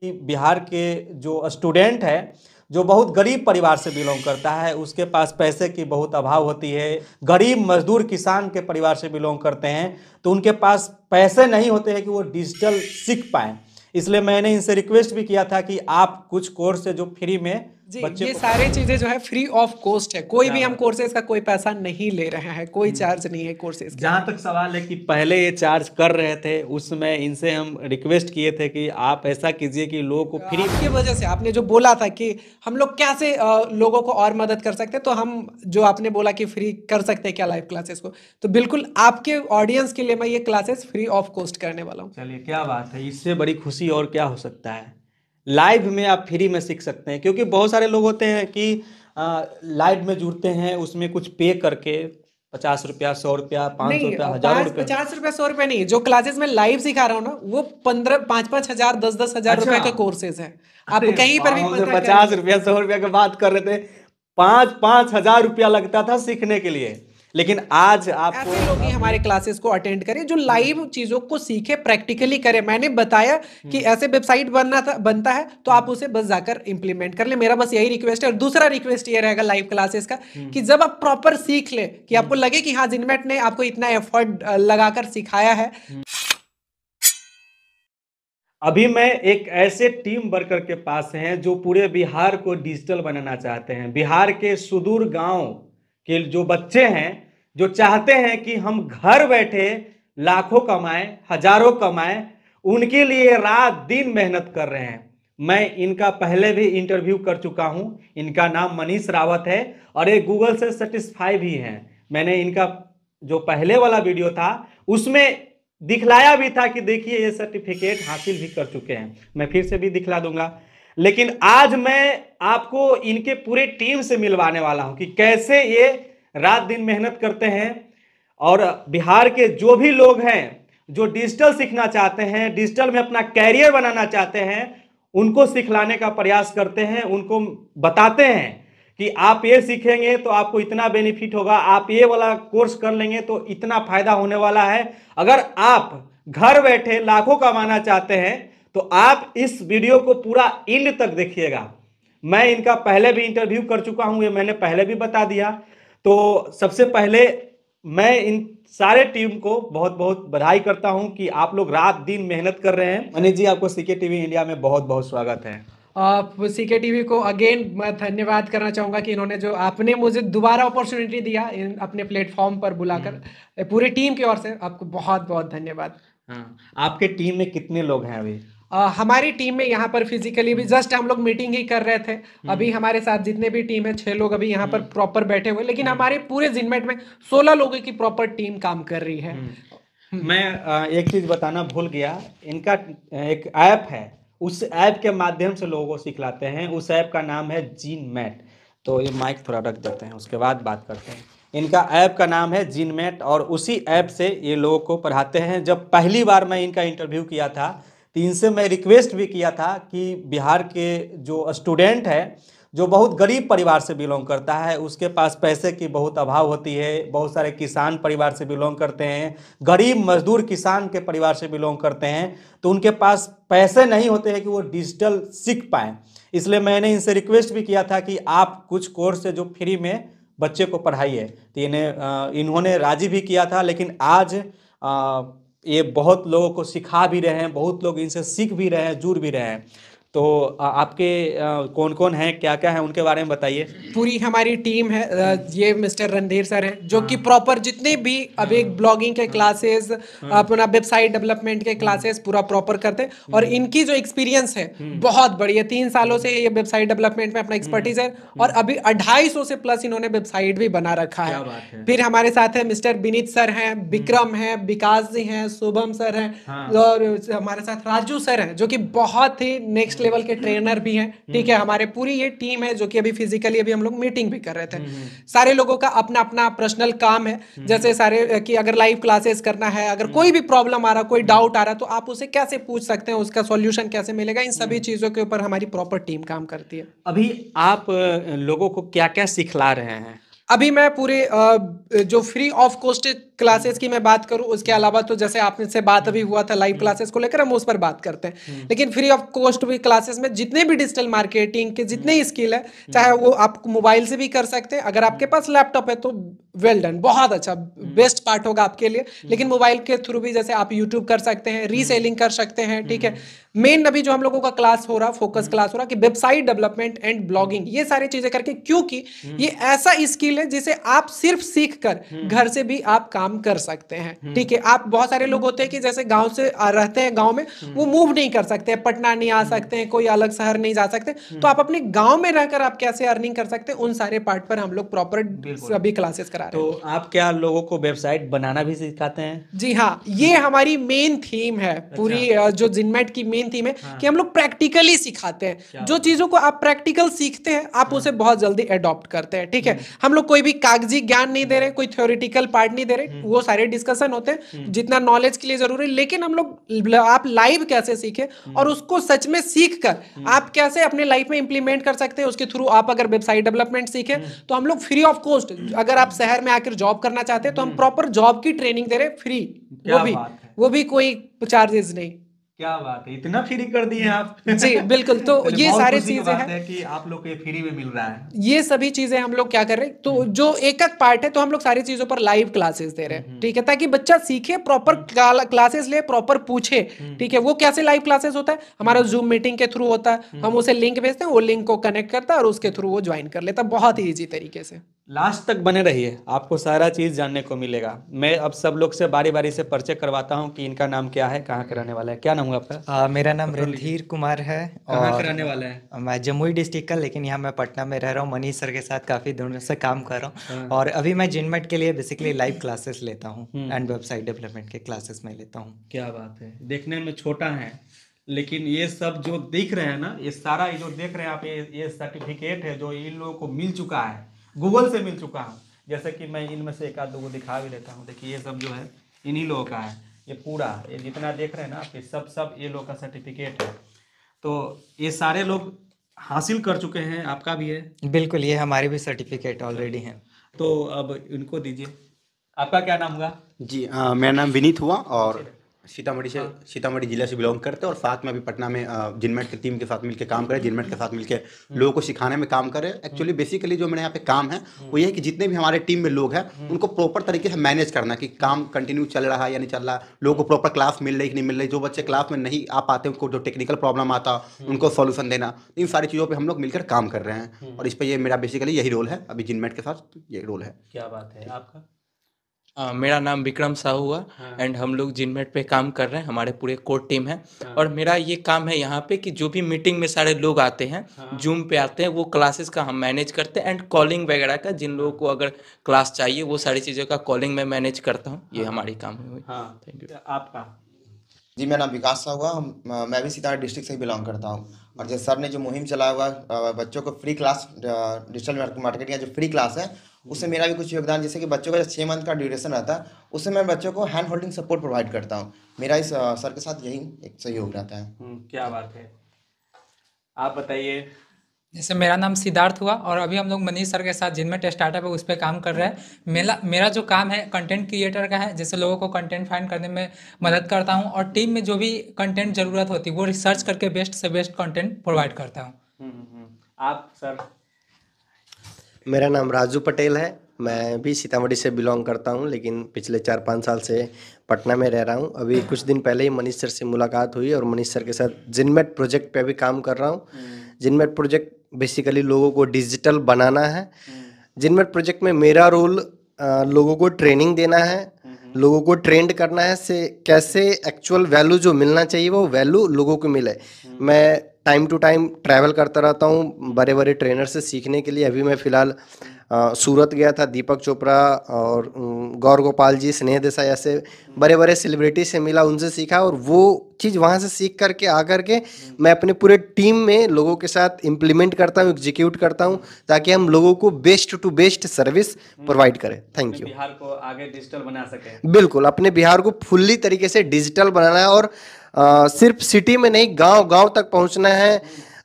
कि बिहार के जो स्टूडेंट है जो बहुत गरीब परिवार से बिलोंग करता है उसके पास पैसे की बहुत अभाव होती है गरीब मजदूर किसान के परिवार से बिलोंग करते हैं तो उनके पास पैसे नहीं होते हैं कि वो डिजिटल सीख पाएँ इसलिए मैंने इनसे रिक्वेस्ट भी किया था कि आप कुछ कोर्स जो फ्री में जी ये सारे चीजें जो है फ्री ऑफ कॉस्ट है कोई भी हाँ। हम कोर्सेज का कोई पैसा नहीं ले रहे हैं कोई चार्ज हम्म। नहीं है कोर्सेज जहाँ तक सवाल है कि पहले ये चार्ज कर रहे थे उसमें इनसे हम रिक्वेस्ट किए थे कि आप ऐसा कीजिए कि लोगों को फ्री की वजह से आपने जो बोला था कि हम लोग कैसे लोगों को और मदद कर सकते तो हम जो आपने बोला कि फ्री कर सकते हैं क्या लाइव क्लासेस को तो बिल्कुल आपके ऑडियंस के लिए मैं ये क्लासेस फ्री ऑफ कॉस्ट करने वाला हूँ चलिए क्या बात है इससे बड़ी खुशी और क्या हो सकता है लाइव में आप फ्री में सीख सकते हैं क्योंकि बहुत सारे लोग होते हैं कि लाइव में जुड़ते हैं उसमें कुछ पे करके पचास रुपया सौ रुपया पाँच सौ रुपया हजार रुपया पचास रुपया सौ रुपया नहीं जो क्लासेस में लाइव सिखा रहा हूँ ना वो पंद्रह पाँच पाँच हजार दस दस हजार अच्छा। रुपया का कोर्सेज है आप कहीं पर भी पचास रुपया सौ रुपया की बात कर रहे थे पाँच पाँच हजार रुपया लगता था सीखने के लिए लेकिन आज आप ऐसे लोग ही हमारे क्लासेस को अटेंड करें जो लाइव चीज़ों को सीखे प्रैक्टिकली करें मैंने बताया कि हम्म। ऐसे वेबसाइट बनना था बनता है तो आप उसे बस जाकर इंप्लीमेंट कर ले मेरा बस यही रिक्वेस्ट है और दूसरा रिक्वेस्ट ये रहेगा लाइव क्लासेस का हम्म। कि जब आप प्रॉपर सीख ले कि हम्म। आपको लगे कि हाँ जिनमेट ने आपको इतना एफर्ट लगाकर सिखाया है अभी मैं एक ऐसे टीम वर्कर के पास हैं जो पूरे बिहार को डिजिटल बनाना चाहते हैं बिहार के सुदूर गांव के जो बच्चे हैं जो चाहते हैं कि हम घर बैठे लाखों कमाएं हजारों कमाएं उनके लिए रात दिन मेहनत कर रहे हैं मैं इनका पहले भी इंटरव्यू कर चुका हूं इनका नाम मनीष रावत है और ये गूगल से सेटिस्फाई भी हैं मैंने इनका जो पहले वाला वीडियो था उसमें दिखलाया भी था कि देखिए ये सर्टिफिकेट हासिल भी कर चुके हैं मैं फिर से भी दिखला दूंगा लेकिन आज मैं आपको इनके पूरे टीम से मिलवाने वाला हूं कि कैसे ये रात दिन मेहनत करते हैं और बिहार के जो भी लोग हैं जो डिजिटल सीखना चाहते हैं डिजिटल में अपना कैरियर बनाना चाहते हैं उनको सिखलाने का प्रयास करते हैं उनको बताते हैं कि आप ये सीखेंगे तो आपको इतना बेनिफिट होगा आप ये वाला कोर्स कर लेंगे तो इतना फायदा होने वाला है अगर आप घर बैठे लाखों कमाना चाहते हैं तो आप इस वीडियो को पूरा इंड तक देखिएगा मैं इनका पहले भी इंटरव्यू कर चुका हूं ये मैंने पहले भी बता दिया तो सबसे पहले मैं इन सारे टीम को बहुत बहुत बधाई करता हूं कि आप लोग रात दिन मेहनत कर रहे हैं मनीष जी आपको सीके टीवी इंडिया में बहुत बहुत स्वागत है सी के टी को अगेन मैं धन्यवाद करना चाहूँगा कि इन्होंने जो आपने मुझे दोबारा अपॉर्चुनिटी दिया इन अपने प्लेटफॉर्म पर बुलाकर हम्म। पूरे टीम की ओर से आपको बहुत बहुत धन्यवाद हाँ आपके टीम में कितने लोग हैं अभी हमारी टीम में यहाँ पर फिजिकली भी जस्ट हम लोग मीटिंग ही कर रहे थे हम्म। अभी हमारे साथ जितने भी टीम है छह लोग अभी यहाँ पर प्रॉपर हम्म। बैठे हुए लेकिन हम्म। हमारे पूरे जिनमेट में सोलह लोगों की प्रॉपर टीम काम कर रही है मैं एक चीज बताना भूल गया इनका एक ऐप है उस ऐप के माध्यम से लोगों को सिखलाते हैं उस ऐप का नाम है जीन मैट तो ये माइक थोड़ा रख देते हैं उसके बाद बात करते हैं इनका ऐप का नाम है मैट और उसी ऐप से ये लोगों को पढ़ाते हैं जब पहली बार मैं इनका इंटरव्यू किया था तो इनसे मैं रिक्वेस्ट भी किया था कि बिहार के जो स्टूडेंट है जो बहुत गरीब परिवार से बिलोंग करता है उसके पास पैसे की बहुत अभाव होती है बहुत सारे किसान परिवार से बिलोंग करते हैं गरीब मजदूर किसान के परिवार से बिलोंग करते हैं तो उनके पास पैसे नहीं होते हैं कि वो डिजिटल सीख पाएँ इसलिए मैंने इनसे रिक्वेस्ट भी किया था कि आप कुछ कोर्स से जो फ्री में बच्चे को पढ़ाइए तो इन्हें इन्होंने राजी भी किया था लेकिन आज आ, ये बहुत लोगों को सिखा भी रहे हैं बहुत लोग इनसे सीख भी रहे हैं जुड़ भी रहे हैं तो आपके कौन कौन हैं क्या क्या है उनके बारे में बताइए पूरी हमारी टीम है ये मिस्टर रणधीर सर हैं जो कि प्रॉपर जितने भी अभी ब्लॉगिंग के क्लासेस हाँ। अपना वेबसाइट डेवलपमेंट के क्लासेस पूरा प्रॉपर करते हैं और हम्म। इनकी जो एक्सपीरियंस है हम्म। बहुत बड़ी है तीन सालों से ये वेबसाइट डेवलपमेंट में अपना एक्सपर्टीज है हम्म। और अभी अढ़ाई से प्लस इन्होंने वेबसाइट भी बना रखा है फिर हमारे साथ है मिस्टर विनीत सर हैं विक्रम हैं विकास जी हैं शुभम सर हैं हाँ। और हमारे साथ राजू सर हैं जो कि बहुत ही नेक्स्ट लेवल के ट्रेनर भी हैं हम्म। ठीक है हमारे पूरी ये टीम है जो कि अभी फिजिकली अभी हम लोग मीटिंग भी कर रहे थे हम्म, हम्म। सारे लोगों का अपना अपना पर्सनल काम है जैसे सारे कि अगर लाइव क्लासेस करना है अगर कोई भी प्रॉब्लम आ रहा कोई डाउट आ रहा तो आप उसे कैसे पूछ सकते हैं उसका सोल्यूशन कैसे मिलेगा इन सभी चीज़ों के ऊपर हमारी प्रॉपर टीम काम करती है अभी आप लोगों को क्या क्या सिखला रहे हैं अभी मैं पूरे जो फ्री ऑफ कॉस्ट क्लासेस की मैं बात करूँ उसके अलावा तो जैसे आपने से बात अभी हुआ था लाइव क्लासेस हम्म। को लेकर हम उस पर बात करते हैं हम्म। लेकिन फ्री ऑफ कॉस्ट भी क्लासेस में जितने भी डिजिटल मार्केटिंग के जितने स्किल हम्म। है चाहे वो आप मोबाइल से भी कर सकते हैं अगर आपके पास लैपटॉप है तो वेल डन बहुत अच्छा बेस्ट पार्ट होगा आपके लिए लेकिन मोबाइल के थ्रू भी जैसे आप यूट्यूब कर सकते हैं रीसेलिंग कर सकते हैं ठीक है मेन अभी जो हम लोगों का क्लास हो रहा फोकस क्लास हो रहा कि वेबसाइट डेवलपमेंट एंड ब्लॉगिंग ये सारी चीजें करके क्योंकि ये ऐसा स्किल है जिसे आप सिर्फ सीख कर घर से भी आप काम काम कर सकते हैं हम्म। ठीक है आप बहुत सारे लोग होते हैं कि जैसे गांव से रहते हैं गांव में हम्म। वो मूव नहीं कर सकते पटना नहीं आ हम्म। सकते हैं कोई अलग शहर नहीं जा सकते तो आप अपने गाँव में रहकर आप कैसे अर्निंग कर सकते हैं उन सारे पार्ट पर हम लोग प्रॉपर सभी क्लासेस करा रहे तो हैं तो आप क्या लोगों को वेबसाइट बनाना भी सिखाते हैं जी हाँ ये हमारी मेन थीम है अच्छा। पूरी जो जिनमेट की मेन थीम है हाँ। कि हम लोग प्रैक्टिकली सिखाते हैं जो चीजों को आप प्रैक्टिकल सीखते हैं आप हाँ। उसे बहुत जल्दी एडॉप्ट करते हैं ठीक है हम लोग कोई भी कागजी ज्ञान नहीं दे रहे कोई थ्योरिटिकल पार्ट नहीं दे रहे हम्म। वो सारे डिस्कशन होते हैं हम्म। जितना नॉलेज के लिए जरूरी लेकिन हम लोग आप लाइव कैसे सीखे हम्म। और उसको सच में सीख कर आप कैसे अपने लाइफ में इंप्लीमेंट कर सकते हैं उसके थ्रू आप अगर वेबसाइट डेवलपमेंट सीखे तो हम लोग फ्री ऑफ कॉस्ट अगर आप शहर में आकर जॉब करना चाहते हैं तो हम प्रॉपर जॉब की ट्रेनिंग दे रहे फ्री वो भी वो भी कोई चार्जेस नहीं क्या बात है इतना फ्री कर दिए आप जी बिल्कुल तो ये सारी चीजें हैं कि आप लोग को ये फ्री में मिल रहा है ये सभी चीजें हम लोग क्या कर रहे हैं तो हम्म। जो एक एक पार्ट है तो हम लोग सारी चीजों पर लाइव क्लासेस दे रहे हैं हम्म। ठीक है ताकि बच्चा सीखे प्रॉपर हम्म। क्लासेस ले प्रॉपर पूछे ठीक है वो कैसे लाइव क्लासेस होता है हमारा जूम मीटिंग के थ्रू होता है हम उसे लिंक भेजते हैं वो लिंक को कनेक्ट करता है और उसके थ्रू वो ज्वाइन कर लेता बहुत ईजी तरीके से लास्ट तक बने रहिए आपको सारा चीज़ जानने को मिलेगा मैं अब सब लोग से बारी बारी से परिचय करवाता हूँ कि इनका नाम क्या है कहाँ के रहने वाला है क्या नाम हुआ आपका आ, मेरा नाम रणधीर कुमार है कहाँ के रहने वाला है मैं जमुई डिस्ट्रिक्ट का लेकिन यहाँ मैं पटना में रह रहा हूँ मनीष सर के साथ काफ़ी दोनों से काम कर रहा हूँ हाँ। और अभी मैं जिनमेट के लिए बेसिकली लाइव क्लासेस लेता हूँ एंड वेबसाइट डेवलपमेंट के क्लासेस में लेता हूँ क्या बात है देखने में छोटा है लेकिन ये सब जो देख रहे हैं ना ये सारा ये जो देख रहे हैं आप ये ये सर्टिफिकेट है जो इन लोगों को मिल चुका है गूगल से मिल चुका हूँ जैसे कि मैं इनमें से एक आध दो दिखा भी देता हूँ देखिए ये सब जो है इन्हीं लोगों का है ये पूरा ये जितना देख रहे हैं ना आप सब सब ये लोग का सर्टिफिकेट है तो ये सारे लोग हासिल कर चुके हैं आपका भी है बिल्कुल ये हमारे भी सर्टिफिकेट ऑलरेडी हैं तो अब इनको दीजिए आपका क्या नाम हुआ जी मेरा नाम विनीत हुआ और सीतामढ़ी से हाँ। सीतामढ़ी ज़िला से बिलोंग करते हैं और साथ में अभी पटना में जिनमेट की टीम के साथ मिलकर काम करें जिनमेट के साथ मिलकर हम्म। लोगों को सिखाने में काम करें एक्चुअली हम्म। बेसिकली जो मेरे यहाँ पे काम है हम्म। वो ये है कि जितने भी हमारे टीम में लोग हैं उनको प्रॉपर तरीके से मैनेज करना कि काम कंटिन्यू चल रहा है या नहीं चल रहा लोगों को प्रॉपर क्लास मिल रही कि नहीं मिल रही जो बच्चे क्लास में नहीं आ पाते उनको जो टेक्निकल प्रॉब्लम आता उनको सोल्यूशन देना इन सारी चीज़ों पर हम लोग मिलकर काम कर रहे हैं और इस पर ये मेरा बेसिकली यही रोल है अभी जिनमेट के साथ ये रोल है क्या बात है आपका मेरा नाम विक्रम साहू हुआ एंड हाँ। हम लोग जिनमेट पे काम कर रहे हैं हमारे पूरे कोर टीम है हाँ। और मेरा ये काम है यहाँ पे कि जो भी मीटिंग में सारे लोग आते हैं हाँ। जूम पे आते हैं वो क्लासेस का हम मैनेज करते हैं एंड कॉलिंग वगैरह का जिन लोगों को अगर क्लास चाहिए वो सारी चीज़ों का कॉलिंग में मैनेज करता हूँ ये हाँ। हमारी काम है थैंक यू आपका जी मेरा नाम विकास शाह हुआ हम मैं भी सीतामढ़ी डिस्ट्रिक्ट से बिलोंग करता हूँ और जैसे सर ने जो मुहिम चलाया हुआ बच्चों को फ्री क्लास डिजिटल मार्केटिंग का जो फ्री क्लास है उससे मेरा भी कुछ योगदान जैसे कि बच्चों का जो छः मंथ का ड्यूरेशन रहता है उससे मैं बच्चों को हैंड होल्डिंग सपोर्ट प्रोवाइड करता हूँ मेरा इस सर के साथ यही एक सहयोग रहता है हम्म, क्या बात है आप बताइए जैसे मेरा नाम सिद्धार्थ हुआ और अभी हम लोग मनीष सर के साथ जिनमें स्टार्टअप है उस पर काम कर रहे हैं मेरा मेरा जो काम है कंटेंट क्रिएटर का है जैसे लोगों को कंटेंट फाइंड करने में मदद करता हूँ और टीम में जो भी कंटेंट ज़रूरत होती है वो रिसर्च करके बेस्ट से बेस्ट कंटेंट प्रोवाइड करता हूँ हम्म, हम्म, हम्म। आप सर मेरा नाम राजू पटेल है मैं भी सीतामढ़ी से बिलोंग करता हूँ लेकिन पिछले चार पाँच साल से पटना में रह रहा हूँ अभी कुछ दिन पहले ही मनीष सर से मुलाकात हुई और मनीष सर के साथ जिनमेट प्रोजेक्ट पे भी काम कर रहा हूँ जिनमेट प्रोजेक्ट बेसिकली लोगों को डिजिटल बनाना है हम्म। जिनमेट प्रोजेक्ट में मेरा रोल लोगों को ट्रेनिंग देना है हम्म। लोगों को ट्रेंड करना है से कैसे एक्चुअल वैल्यू जो मिलना चाहिए वो वैल्यू लोगों को मिले हम्म। मैं टाइम टू टाइम ट्रैवल करता रहता हूँ बड़े बड़े ट्रेनर से सीखने के लिए अभी मैं फ़िलहाल सूरत गया था दीपक चोपड़ा और गौर गोपाल जी स्नेह देसाई ऐसे बड़े बड़े सेलिब्रिटी से मिला उनसे सीखा और वो चीज़ वहाँ से सीख करके आ करके मैं अपने पूरे टीम में लोगों के साथ इम्प्लीमेंट करता हूँ एग्जीक्यूट करता हूँ ताकि हम लोगों को best to best service provide करें थैंक यू बिहार को आगे डिजिटल बना सकें बिल्कुल अपने बिहार को फुल्ली तरीके से डिजिटल बनाना है और सिर्फ सिटी में नहीं गांव गांव तक पहुंचना है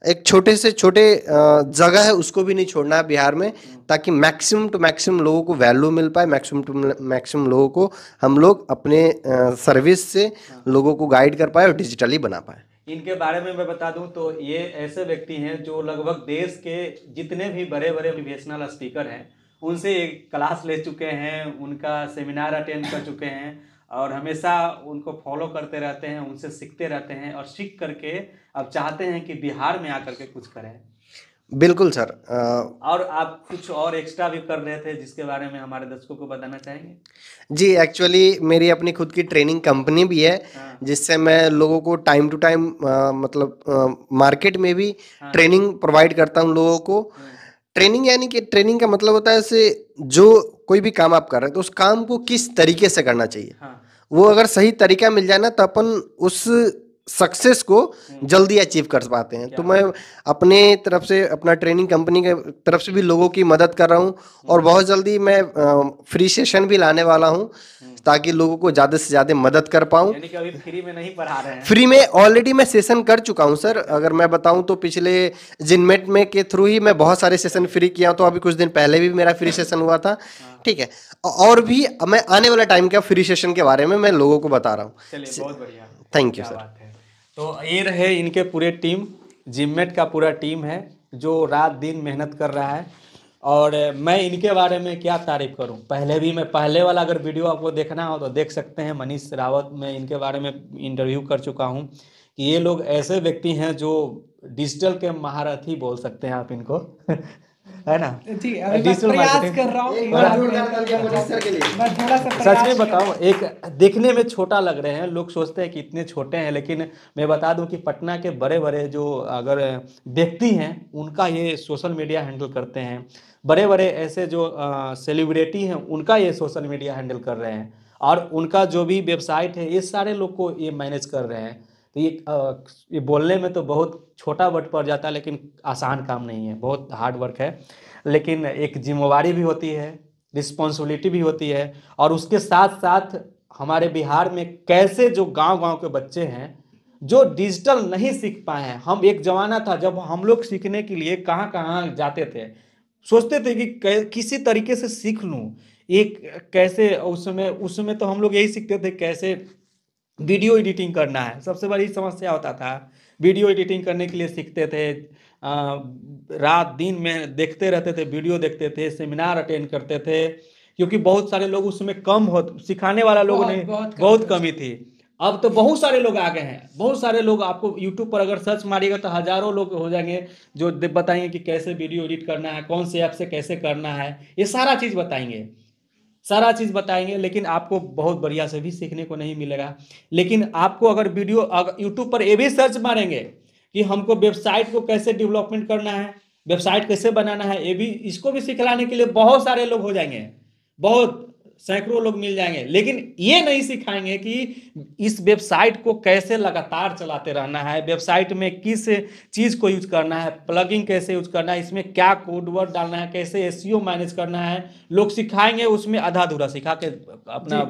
एक छोटे से छोटे जगह है उसको भी नहीं छोड़ना है बिहार में ताकि मैक्सिमम टू मैक्सिमम लोगों को वैल्यू मिल पाए मैक्सिमम टू मैक्सिमम लोगों को हम लोग अपने सर्विस से लोगों को गाइड कर पाए और डिजिटली बना पाए इनके बारे में मैं बता दूं तो ये ऐसे व्यक्ति हैं जो लगभग देश के जितने भी बड़े बड़े मोटिवेशनल स्पीकर हैं उनसे एक क्लास ले चुके हैं उनका सेमिनार अटेंड कर चुके हैं और हमेशा उनको फॉलो करते रहते हैं उनसे सीखते रहते हैं और सीख करके अब चाहते हैं कि बिहार में आकर के कुछ करें बिल्कुल सर आ... और आप कुछ और एक्स्ट्रा भी कर रहे थे जिसके बारे में हमारे दर्शकों को बताना चाहेंगे जी एक्चुअली मेरी अपनी खुद की ट्रेनिंग कंपनी भी है हाँ। जिससे मैं लोगों को टाइम टू टाइम मतलब मार्केट में भी हाँ। ट्रेनिंग प्रोवाइड करता हूँ लोगों को हाँ। ट्रेनिंग यानी कि ट्रेनिंग का मतलब होता है जो कोई भी काम आप कर रहे हैं तो उस काम को किस तरीके से करना चाहिए हाँ। वो अगर सही तरीका मिल जाए ना तो अपन उस सक्सेस को हम्म। जल्दी अचीव कर पाते हैं तो मैं अपने तरफ से अपना ट्रेनिंग कंपनी के तरफ से भी लोगों की मदद कर रहा हूं और हम्म। बहुत जल्दी मैं फ्री सेशन भी लाने वाला हूँ हम्म। ताकि लोगों को ज़्यादा से ज़्यादा मदद कर पाऊँ फ्री में नहीं पढ़ा रहे हैं फ्री में ऑलरेडी मैं सेशन कर चुका हूँ सर अगर मैं बताऊँ तो पिछले जिनमेट में के थ्रू ही मैं बहुत सारे सेशन फ्री किया तो अभी कुछ दिन पहले भी मेरा फ्री सेशन हुआ था हाँ। ठीक है और भी मैं आने वाला टाइम का फ्री सेशन के बारे में मैं लोगों को बता रहा हूँ थैंक यू सर तो ये रहे इनके पूरे टीम जिममेट का पूरा टीम है जो रात दिन मेहनत कर रहा है और मैं इनके बारे में क्या तारीफ करूं पहले भी मैं पहले वाला अगर वीडियो आपको देखना हो तो देख सकते हैं मनीष रावत मैं इनके बारे में इंटरव्यू कर चुका हूं कि ये लोग ऐसे व्यक्ति हैं जो डिजिटल के महारथी बोल सकते हैं आप इनको है ना सच में बताओ एक देखने में छोटा लग रहे हैं लोग सोचते हैं कि इतने छोटे हैं लेकिन मैं बता दूं कि पटना के बड़े बड़े जो अगर व्यक्ति हैं उनका ये सोशल मीडिया हैंडल करते हैं बड़े बड़े ऐसे जो सेलिब्रिटी हैं उनका ये सोशल मीडिया हैंडल कर रहे हैं और उनका जो भी वेबसाइट है ये सारे लोग को ये मैनेज कर रहे हैं तो ये ये बोलने में तो बहुत छोटा वर्ड पड़ जाता है लेकिन आसान काम नहीं है बहुत हार्ड वर्क है लेकिन एक जिम्मेवारी भी होती है रिस्पॉन्सिबिलिटी भी होती है और उसके साथ साथ हमारे बिहार में कैसे जो गांव गांव के बच्चे हैं जो डिजिटल नहीं सीख पाए हैं हम एक जमाना था जब हम लोग सीखने के लिए कहाँ कहाँ जाते थे सोचते थे कि किसी तरीके से सीख लूँ एक कैसे उसमें उसमें तो हम लोग यही सीखते थे कैसे वीडियो एडिटिंग करना है सबसे बड़ी समस्या होता था वीडियो एडिटिंग करने के लिए सीखते थे आ, रात दिन में देखते रहते थे वीडियो देखते थे सेमिनार अटेंड करते थे क्योंकि बहुत सारे लोग उसमें कम हो सिखाने वाला लोग नहीं बहुत, बहुत कमी थी अब तो बहुत सारे लोग आ गए हैं बहुत सारे लोग आपको यूट्यूब पर अगर सर्च मारिएगा तो हजारों लोग हो जाएंगे जो बताएंगे कि कैसे वीडियो एडिट करना है कौन से ऐप से कैसे करना है ये सारा चीज़ बताएंगे सारा चीज़ बताएंगे लेकिन आपको बहुत बढ़िया से भी सीखने को नहीं मिलेगा लेकिन आपको अगर वीडियो अगर यूट्यूब पर ये भी सर्च मारेंगे कि हमको वेबसाइट को कैसे डेवलपमेंट करना है वेबसाइट कैसे बनाना है ये भी इसको भी सिखलाने के लिए बहुत सारे लोग हो जाएंगे बहुत सैकड़ों लोग मिल जाएंगे लेकिन ये नहीं सिखाएंगे कि इस वेबसाइट को कैसे लगातार चलाते रहना है वेबसाइट में किस चीज़ को यूज करना है प्लगिंग कैसे यूज करना है इसमें क्या कोडवर्ड डालना है कैसे एस e मैनेज करना है लोग सिखाएंगे उसमें आधा अधूरा सिखा के अपना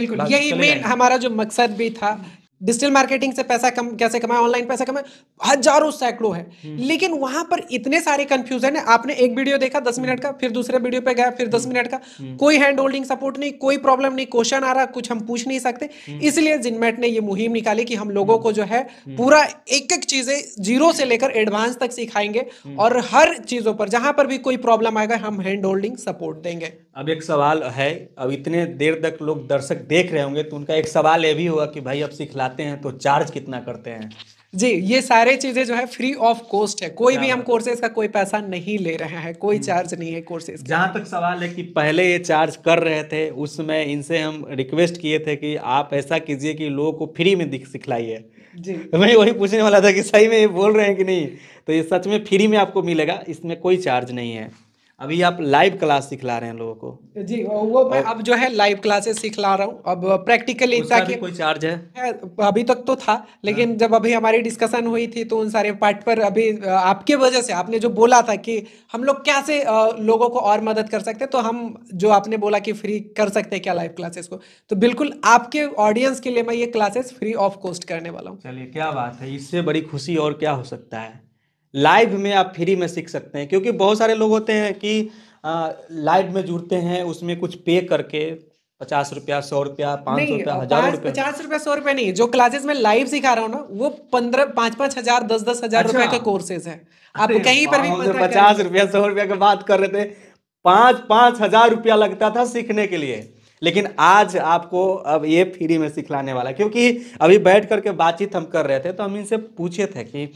बिल्कुल यही मेन हमारा जो मकसद भी था डिजिटल मार्केटिंग से पैसा कम कैसे कमाए ऑनलाइन पैसा कमाए हजारों सैकड़ों है हम्म। लेकिन वहां पर इतने सारे कंफ्यूजन है आपने एक वीडियो देखा दस मिनट का फिर दूसरे वीडियो पे गया फिर दस हम्म। मिनट का हम्म। कोई हैंड होल्डिंग सपोर्ट नहीं कोई प्रॉब्लम नहीं क्वेश्चन आ रहा कुछ हम पूछ नहीं सकते इसलिए जिनमेट ने ये मुहिम निकाली कि हम लोगों को जो है पूरा एक एक चीजें जीरो से लेकर एडवांस तक सिखाएंगे और हर चीजों पर जहां पर भी कोई प्रॉब्लम आएगा हम हैंड होल्डिंग सपोर्ट देंगे अब एक सवाल है अब इतने देर तक लोग दर्शक देख रहे होंगे तो उनका एक सवाल ये भी होगा कि भाई अब सिखलाते हैं तो चार्ज कितना करते हैं जी ये सारे चीज़ें जो है फ्री ऑफ कॉस्ट है कोई भी हम कोर्सेज का कोई पैसा नहीं ले रहे हैं कोई चार्ज हम्म। नहीं है कोर्सेज जहाँ तक सवाल है कि पहले ये चार्ज कर रहे थे उस समय इनसे हम रिक्वेस्ट किए थे कि आप ऐसा कीजिए कि लोगों को फ्री में सिखलाइए जी मैं वही पूछने वाला था कि सही में ये बोल रहे हैं कि नहीं तो ये सच में फ्री में आपको मिलेगा इसमें कोई चार्ज नहीं है अभी आप लाइव क्लास सिखला रहे हैं लोगों को जी वो मैं अब जो है लाइव क्लासेस सिखला रहा हूँ अब प्रैक्टिकली ताकि कोई चार्ज है अभी तक तो था लेकिन हाँ। जब अभी हमारी डिस्कशन हुई थी तो उन सारे पार्ट पर अभी आपके वजह से आपने जो बोला था कि हम लोग कैसे लोगों को और मदद कर सकते तो हम जो आपने बोला कि फ्री कर सकते हैं क्या लाइव क्लासेस को तो बिल्कुल आपके ऑडियंस के लिए मैं ये क्लासेस फ्री ऑफ कॉस्ट करने वाला हूँ चलिए क्या बात है इससे बड़ी खुशी और क्या हो सकता है लाइव में आप फ्री में सीख सकते हैं क्योंकि बहुत सारे लोग होते हैं कि लाइव में जुड़ते हैं उसमें कुछ पे करके पचास रुपया सौ रुपया पाँच सौ रुपया हजार रुपया पचास रुपया सौ रुपया नहीं जो क्लासेस में लाइव सिखा रहा हूँ ना वो पंद्रह पांच पांच हजार दस दस हजार अच्छा। रुपया का कोर्सेज है आप कहीं पर भी पचास रुपया सौ रुपया की बात कर रहे थे पांच पांच हजार रुपया लगता था सीखने के लिए लेकिन आज आपको अब ये फ्री में सिखलाने वाला क्योंकि अभी बैठ करके बातचीत हम कर रहे थे तो हम इनसे पूछे थे कि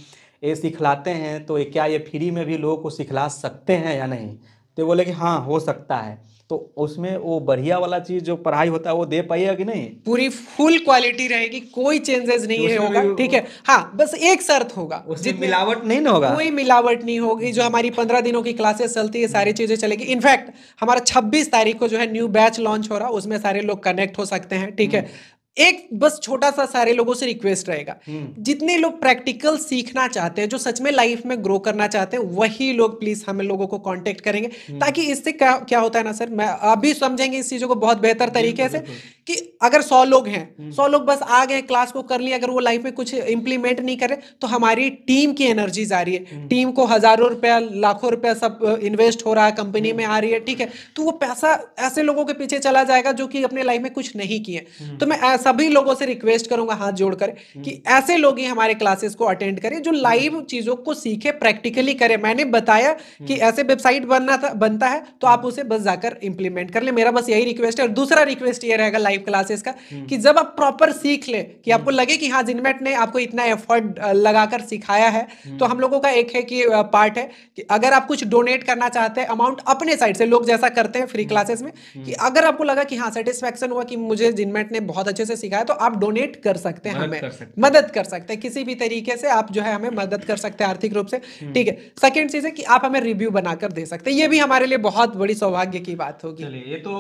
ये सिखलाते हैं तो ये क्या ये फ्री में भी लोगों को सिखला सकते हैं या नहीं तो बोले कि हाँ हो सकता है तो उसमें वो बढ़िया वाला चीज़ जो पढ़ाई होता है वो दे पाइएगा कि नहीं पूरी फुल क्वालिटी रहेगी कोई चेंजेस नहीं है होगा ठीक है हाँ बस एक शर्त होगा उसमें मिलावट नहीं ना होगा कोई मिलावट नहीं होगी जो हमारी पंद्रह दिनों की क्लासेस चलती है सारी हम्म। चीज़ें चलेगी इनफैक्ट हमारा छब्बीस तारीख को जो है न्यू बैच लॉन्च हो रहा है उसमें सारे लोग कनेक्ट हो सकते हैं ठीक है हम्म। एक बस छोटा सा सारे लोगों से रिक्वेस्ट रहेगा हम्म। जितने लोग प्रैक्टिकल सीखना चाहते हैं जो सच में लाइफ में ग्रो करना चाहते हैं वही लोग प्लीज हमें लोगों को कांटेक्ट करेंगे हम्म। ताकि इससे क्या क्या होता है ना सर मैं अभी समझेंगे इस चीजों को बहुत बेहतर तरीके से कि अगर सौ लोग हैं हम्म। सौ लोग बस आ गए क्लास को कर लिए अगर वो लाइफ में कुछ इंप्लीमेंट नहीं करे तो हमारी टीम की एनर्जी जा रही है टीम को हजारों रुपया लाखों रुपया सब इन्वेस्ट हो रहा है कंपनी में आ रही है ठीक है तो वो पैसा ऐसे लोगों के पीछे चला जाएगा जो कि अपने लाइफ में कुछ नहीं किए तो मैं सभी लोगों से रिक्वेस्ट करूंगा हाथ जोड़कर हम्म। कि ऐसे लोग ही हमारे क्लासेस को अटेंड करें जो लाइव हम्म। चीजों को सीखे प्रैक्टिकली करें मैंने बताया हम्म। कि ऐसे वेबसाइट बनना था बनता है तो आप उसे बस जाकर इंप्लीमेंट कर ले मेरा बस यही रिक्वेस्ट है और दूसरा रिक्वेस्ट ये रहेगा लाइव क्लासेस का कि जब आप प्रॉपर सीख ले कि आपको लगे कि हाँ जिनमेट ने आपको इतना एफर्ट लगाकर सिखाया है तो हम लोगों का एक है कि पार्ट है कि अगर आप कुछ डोनेट करना चाहते हैं अमाउंट अपने साइड से लोग जैसा करते हैं फ्री क्लासेस में कि अगर आपको लगा कि हाँ सेटिस्फेक्शन हुआ कि मुझे जिनमेट ने बहुत अच्छे से से सिखाया तो आप डोनेट कर सकते हैं हमें कर सकते। मदद कर सकते हैं किसी भी तरीके से आप जो है हमें मदद कर सकते हैं आर्थिक रूप से हम्म। ठीक है सेकेंड चीज है कि आप हमें रिव्यू बनाकर दे सकते हैं ये भी हमारे लिए बहुत बड़ी सौभाग्य की बात होगी ये तो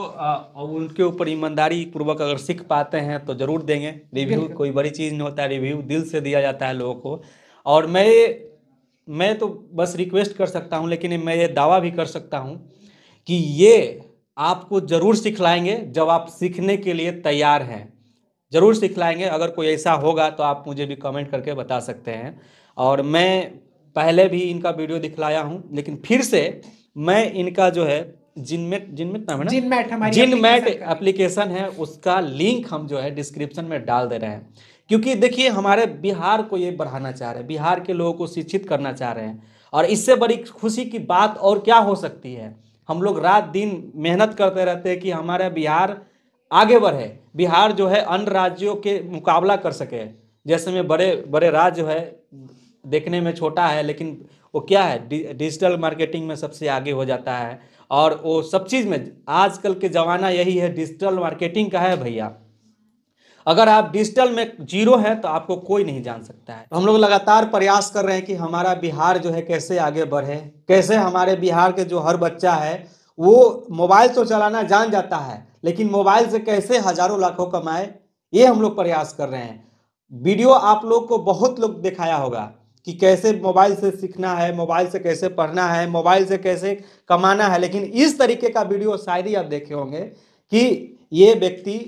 उनके ऊपर ईमानदारी पूर्वक अगर सीख पाते हैं तो जरूर देंगे रिव्यू कोई बड़ी चीज नहीं होता रिव्यू दिल से दिया जाता है लोगों को और मैं मैं तो बस रिक्वेस्ट कर सकता हूं लेकिन मैं ये दावा भी कर सकता हूं कि ये आपको जरूर सिखलाएंगे जब आप सीखने के लिए तैयार हैं ज़रूर सिखलाएंगे अगर कोई ऐसा होगा तो आप मुझे भी कमेंट करके बता सकते हैं और मैं पहले भी इनका वीडियो दिखलाया हूँ लेकिन फिर से मैं इनका जो है जिनमेट जिनमेट नाम है ना जिनमेट जिनमेट एप्लीकेशन है उसका लिंक हम जो है डिस्क्रिप्शन में डाल दे रहे हैं क्योंकि देखिए हमारे बिहार को ये बढ़ाना चाह रहे हैं बिहार के लोगों को शिक्षित करना चाह रहे हैं और इससे बड़ी खुशी की बात और क्या हो सकती है हम लोग रात दिन मेहनत करते रहते हैं कि हमारा बिहार आगे बढ़े बिहार जो है अन्य राज्यों के मुकाबला कर सके जैसे में बड़े बड़े राज्य है देखने में छोटा है लेकिन वो क्या है डि, डिजिटल मार्केटिंग में सबसे आगे हो जाता है और वो सब चीज़ में आजकल के ज़माना यही है डिजिटल मार्केटिंग का है भैया अगर आप डिजिटल में जीरो हैं तो आपको कोई नहीं जान सकता है तो हम लोग लगातार प्रयास कर रहे हैं कि हमारा बिहार जो है कैसे आगे बढ़े कैसे हमारे बिहार के जो हर बच्चा है वो मोबाइल तो चलाना जान जाता है लेकिन मोबाइल से कैसे हजारों लाखों कमाए ये हम लोग प्रयास कर रहे हैं वीडियो आप लोग को बहुत लोग दिखाया होगा कि कैसे मोबाइल से सीखना है मोबाइल से कैसे पढ़ना है मोबाइल से कैसे कमाना है लेकिन इस तरीके का वीडियो शायद ही आप देखे होंगे कि ये व्यक्ति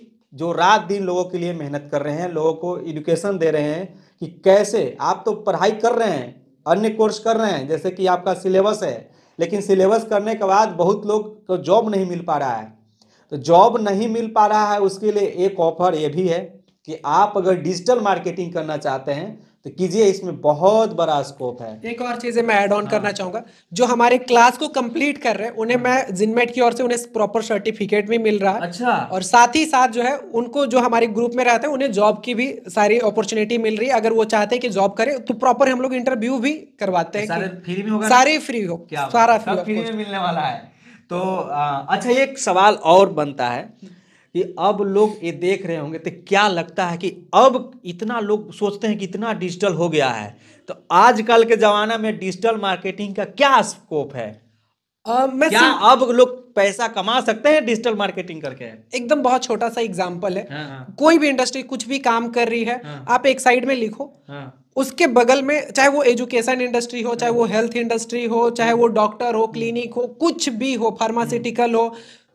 जो रात दिन लोगों के लिए मेहनत कर रहे हैं लोगों को एजुकेशन दे रहे हैं कि कैसे आप तो पढ़ाई कर रहे हैं अन्य कोर्स कर रहे हैं जैसे कि आपका सिलेबस है लेकिन सिलेबस करने के बाद बहुत लोग को तो जॉब नहीं मिल पा रहा है तो जॉब नहीं मिल पा रहा है उसके लिए एक ऑफर ये भी है कि आप अगर डिजिटल मार्केटिंग करना चाहते हैं तो कीजिए इसमें बहुत बड़ा स्कोप है एक और चीज़ें मैं ऐड ऑन हाँ। करना चाहूंगा जो हमारे क्लास को कंप्लीट कर रहे हैं उन्हें हाँ। मैं जिनमेट की ओर से उन्हें प्रॉपर सर्टिफिकेट भी मिल रहा है अच्छा और साथ ही साथ जो है उनको जो हमारे ग्रुप में रहते हैं उन्हें जॉब की भी सारी अपॉर्चुनिटी मिल रही है अगर वो चाहते हैं कि जॉब करे तो प्रॉपर हम लोग इंटरव्यू भी करवाते हैं सारे फ्री हो सारा फ्री मिलने वाला है तो अच्छा एक सवाल और बनता है कि अब लोग ये देख रहे होंगे तो क्या लगता है कि अब इतना लोग सोचते हैं कि इतना डिजिटल हो गया है तो आजकल के ज़माना में डिजिटल मार्केटिंग का क्या स्कोप है आ, मैं क्या अब लोग पैसा कमा सकते हैं डिजिटल मार्केटिंग करके एकदम बहुत छोटा सा एग्जाम्पल है हाँ, हाँ। कोई भी इंडस्ट्री कुछ भी काम कर रही है हाँ। आप एक साइड में लिखो हाँ। उसके बगल में चाहे वो एजुकेशन इंडस्ट्री हो चाहे वो हेल्थ हाँ। इंडस्ट्री हो चाहे वो डॉक्टर हो क्लिनिक हाँ। हो कुछ भी हो फार्मास्यूटिकल हो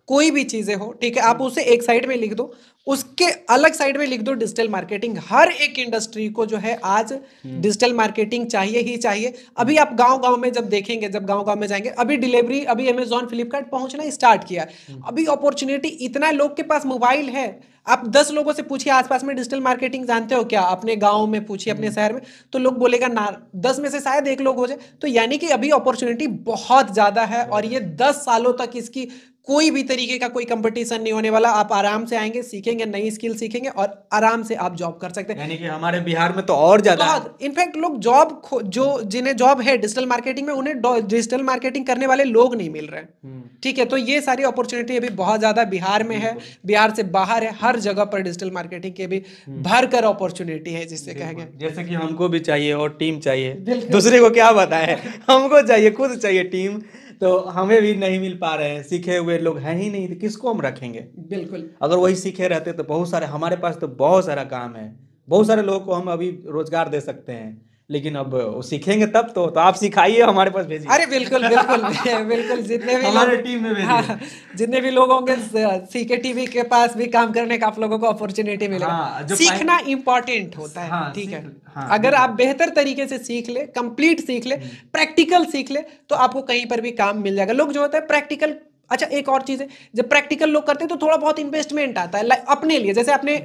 कोई भी चीज़ें हो ठीक है आप हम्म। उसे एक साइड में लिख दो उसके अलग साइड में लिख दो डिजिटल मार्केटिंग हर एक इंडस्ट्री को जो है आज डिजिटल हम्म। मार्केटिंग चाहिए ही चाहिए अभी आप गांव गांव में जब देखेंगे जब गांव गांव में जाएंगे अभी डिलीवरी अभी अमेजोन फ्लिपकार्ट पहुंचना स्टार्ट किया हम्म। अभी अपॉर्चुनिटी इतना लोग के पास मोबाइल है आप दस लोगों से पूछिए आसपास में डिजिटल मार्केटिंग जानते हो क्या अपने गांव में पूछिए अपने हम्म। शहर में तो लोग बोलेगा ना दस में से शायद एक लोग हो जाए तो यानी कि अभी अपॉर्चुनिटी बहुत ज़्यादा है और ये दस सालों तक इसकी कोई भी तरीके का कोई कंपटीशन नहीं होने वाला आप आराम से आएंगे सीखेंगे सीखेंगे नई स्किल सीखेंगे और आराम से आप जॉब कर सकते हैं यानी कि हमारे बिहार में तो और ज़्यादा इनफैक्ट लोग जॉब जो जिन्हें जॉब है डिजिटल मार्केटिंग में उन्हें डिजिटल मार्केटिंग करने वाले लोग नहीं मिल रहे हम्म। ठीक है तो ये सारी अपॉर्चुनिटी अभी बहुत ज़्यादा बिहार में है बिहार से बाहर है हर जगह पर डिजिटल मार्केटिंग के भी भर कर अपॉर्चुनिटी है जिससे कहेंगे जैसे कि हमको भी चाहिए और टीम चाहिए दूसरे को क्या बताए हमको चाहिए खुद चाहिए टीम तो हमें भी नहीं मिल पा रहे हैं सीखे हुए लोग हैं ही नहीं तो किसको हम रखेंगे बिल्कुल अगर वही सीखे रहते तो बहुत सारे हमारे पास तो बहुत सारा काम है बहुत सारे लोगों को हम अभी रोजगार दे सकते हैं लेकिन अब सीखेंगे तब तो तो आप सिखाइए हमारे पास भेजिए अरे बिल्कुल बिल्कुल बिल्कुल जितने भी हमारे टीम में भेजिए हाँ, जितने भी लोग होंगे सीके टीवी के पास भी काम करने का आप लोगों को अपॉर्चुनिटी मिलेगा हाँ, सीखना इम्पोर्टेंट होता है हाँ, ठीक है हाँ, अगर आप बेहतर तरीके से सीख ले कंप्लीट सीख ले प्रैक्टिकल हम्म। सीख ले तो आपको कहीं पर भी काम मिल जाएगा लोग जो होता है प्रैक्टिकल अच्छा एक और चीज़ है जब प्रैक्टिकल लोग करते हैं तो थोड़ा बहुत इन्वेस्टमेंट आता है अपने लिए जैसे अपने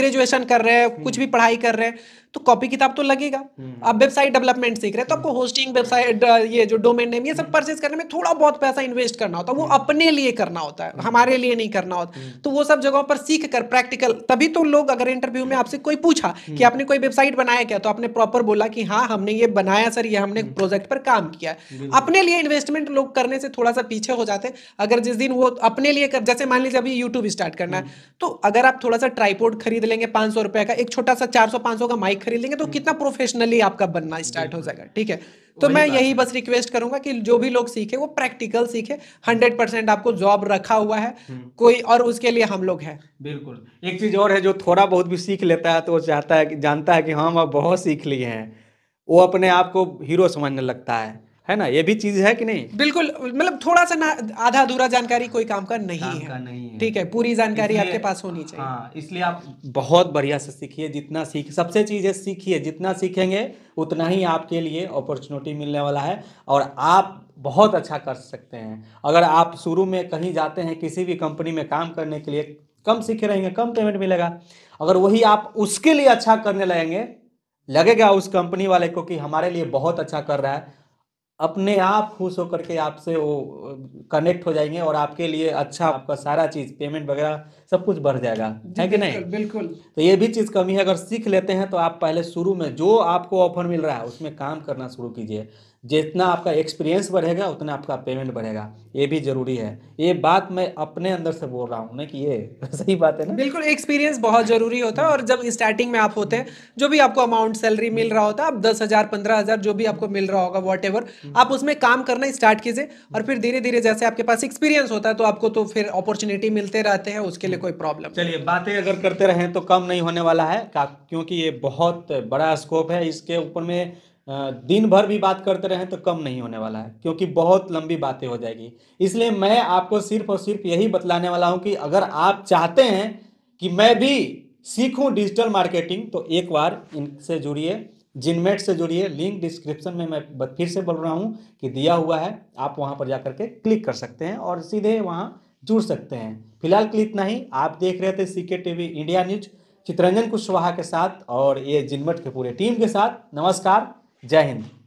ग्रेजुएशन कर रहे हैं कुछ भी पढ़ाई कर रहे हैं तो कॉपी किताब तो लगेगा हम्म। आप वेबसाइट डेवलपमेंट सीख रहे हैं तो आपको होस्टिंग वेबसाइट ये जो डोमेन नेम ये सब परचेज करने में थोड़ा बहुत पैसा इन्वेस्ट करना होता है वो हम्म। अपने लिए करना होता है हम्म। हमारे लिए नहीं करना होता तो वो सब जगहों पर सीख कर प्रैक्टिकल तभी तो लोग अगर इंटरव्यू में आपसे कोई पूछा कि आपने कोई वेबसाइट बनाया क्या तो आपने प्रॉपर बोला कि हाँ हमने ये बनाया सर ये हमने प्रोजेक्ट पर काम किया अपने लिए इन्वेस्टमेंट लोग करने से थोड़ा सा पीछे हो जाते हैं अगर जिस दिन वो अपने लिए कर जैसे मान लीजिए अभी यूट्यूब स्टार्ट करना है हम्म। तो अगर आप थोड़ा सा ट्राईपोर्ट खरीद लेंगे पांच सौ रुपये का एक छोटा सा चार सौ पांच सौ का माइक खरीद लेंगे तो हम्म। कितना प्रोफेशनली आपका बनना स्टार्ट हो जाएगा ठीक है तो मैं यही बस रिक्वेस्ट करूंगा कि जो भी लोग सीखे वो प्रैक्टिकल सीखे हंड्रेड परसेंट आपको जॉब रखा हुआ है हम्म। कोई और उसके लिए हम लोग हैं बिल्कुल एक चीज और है जो थोड़ा बहुत भी सीख लेता है तो वो चाहता है कि जानता है कि हाँ मैं बहुत सीख लिए हैं वो अपने आप को हीरो समझने लगता है है ना ये भी चीज है कि नहीं बिल्कुल मतलब थोड़ा सा ना आधा अधूरा जानकारी कोई काम का नहीं काम है का नहीं है ठीक है पूरी जानकारी आपके पास होनी चाहिए हाँ, इसलिए आप बहुत बढ़िया से सीखिए जितना सीख सबसे चीज है सीखिए जितना सीखेंगे उतना ही आपके लिए अपॉर्चुनिटी मिलने वाला है और आप बहुत अच्छा कर सकते हैं अगर आप शुरू में कहीं जाते हैं किसी भी कंपनी में काम करने के लिए कम सीखे रहेंगे कम पेमेंट मिलेगा अगर वही आप उसके लिए अच्छा करने लगेंगे लगेगा उस कंपनी वाले को कि हमारे लिए बहुत अच्छा कर रहा है अपने आप खुश होकर के आपसे वो कनेक्ट हो जाएंगे और आपके लिए अच्छा आपका सारा चीज पेमेंट वगैरह सब कुछ बढ़ जाएगा है कि नहीं बिल्कुल तो ये भी चीज कमी है अगर सीख लेते हैं तो आप पहले शुरू में जो आपको ऑफर मिल रहा है उसमें काम करना शुरू कीजिए जितना आपका एक्सपीरियंस बढ़ेगा उतना आपका पेमेंट बढ़ेगा ये भी जरूरी है ये बात मैं अपने अंदर से बोल रहा हूँ ना कि ये सही बात है ना बिल्कुल एक्सपीरियंस बहुत जरूरी होता है और जब स्टार्टिंग में आप होते हैं जो भी आपको अमाउंट सैलरी मिल रहा होता है आप दस हज़ार पंद्रह हज़ार जो भी आपको मिल रहा होगा वॉट हम्म। आप उसमें काम करना स्टार्ट कीजिए और फिर धीरे धीरे जैसे आपके पास एक्सपीरियंस होता है तो आपको तो फिर अपॉर्चुनिटी मिलते रहते हैं उसके लिए हम्म। कोई प्रॉब्लम चलिए बातें अगर करते रहें तो कम नहीं होने वाला है क्योंकि ये बहुत बड़ा स्कोप है इसके ऊपर में दिन भर भी बात करते रहें तो कम नहीं होने वाला है क्योंकि बहुत लंबी बातें हो जाएगी इसलिए मैं आपको सिर्फ और सिर्फ यही बतलाने वाला हूं कि अगर आप चाहते हैं कि मैं भी सीखूं डिजिटल मार्केटिंग तो एक बार इनसे जुड़िए जिनमेट से जुड़िए लिंक डिस्क्रिप्शन में मैं फिर से बोल रहा हूँ कि दिया हुआ है आप वहाँ पर जा के क्लिक कर सकते हैं और सीधे वहाँ जुड़ सकते हैं फिलहाल क्लिक इतना ही आप देख रहे थे C K TV India news Chitranjan Kushwaha के साथ और ये जिनमठ के पूरे टीम के साथ नमस्कार जय हिंद